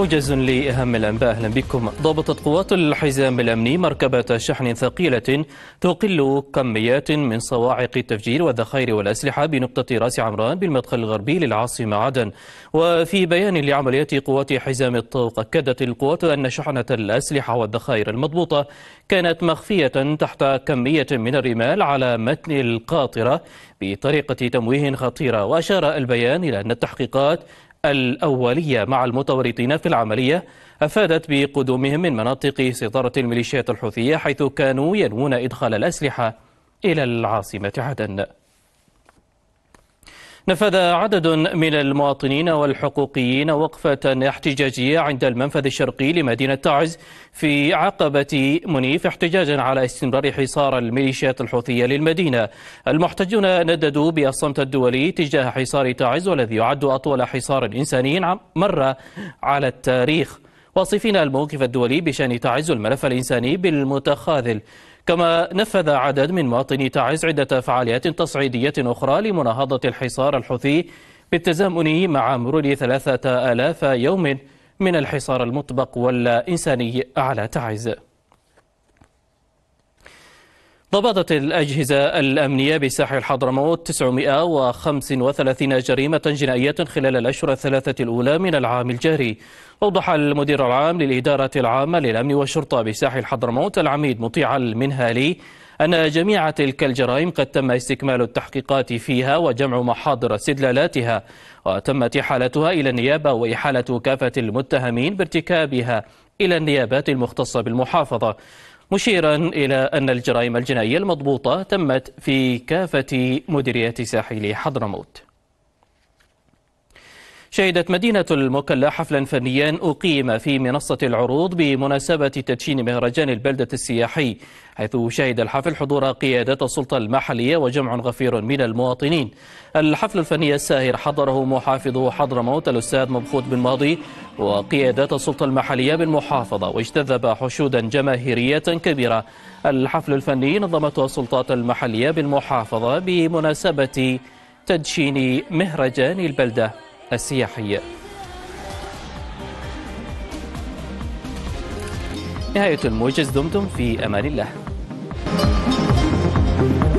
موجز لأهم الأنباء أهلا بكم ضبطت قوات الحزام الأمني مركبة شحن ثقيلة تقل كميات من صواعق التفجير والذخائر والأسلحة بنقطة راس عمران بالمدخل الغربي للعاصمة عدن وفي بيان لعمليات قوات حزام الطوق أكدت القوات أن شحنة الأسلحة والذخائر المضبوطة كانت مخفية تحت كمية من الرمال على متن القاطرة بطريقة تمويه خطيرة وأشار البيان إلى أن التحقيقات الأولية مع المتورطين في العملية أفادت بقدومهم من مناطق سيطرة الميليشيات الحوثية حيث كانوا ينوون إدخال الأسلحة إلى العاصمة عدن نفذ عدد من المواطنين والحقوقيين وقفة احتجاجية عند المنفذ الشرقي لمدينة تعز في عقبة منيف احتجاجا على استمرار حصار الميليشيات الحوثية للمدينة المحتجون نددوا بالصمت الدولي تجاه حصار تعز والذي يعد أطول حصار إنساني مر على التاريخ واصفين الموقف الدولي بشأن تعز الملف الإنساني بالمتخاذل كما نفذ عدد من مواطني تعز عدة فعاليات تصعيدية أخرى لمناهضة الحصار الحوثي بالتزامن مع مرور ثلاثة آلاف يوم من الحصار المطبق والإنساني على تعز ضبطت الأجهزة الأمنية بساحل حضرموت 935 جريمة جنائية خلال الأشهر الثلاثة الأولى من العام الجاري أوضح المدير العام للإدارة العامة للأمن والشرطة بساحل حضرموت العميد مطيع المنهالي أن جميع تلك الجرائم قد تم استكمال التحقيقات فيها وجمع محاضر استدلالاتها وتمت إحالتها إلى النيابة وإحالة كافة المتهمين بارتكابها إلى النيابات المختصة بالمحافظة مشيرا إلى أن الجرائم الجنائية المضبوطة تمت في كافة مديريات ساحل حضرموت شهدت مدينة المكلا حفلا فنيا أقيم في منصة العروض بمناسبة تدشين مهرجان البلدة السياحي حيث شهد الحفل حضور قيادة السلطة المحلية وجمع غفير من المواطنين الحفل الفني الساهر حضره محافظ حضرموت الأستاذ مبخوت بن ماضي وقيادات السلطة المحلية بالمحافظة واجتذب حشودا جماهيرية كبيرة الحفل الفني نظمته السلطات المحلية بالمحافظة بمناسبة تدشين مهرجان البلدة السياحية نهاية الموجز دمتم في أمان الله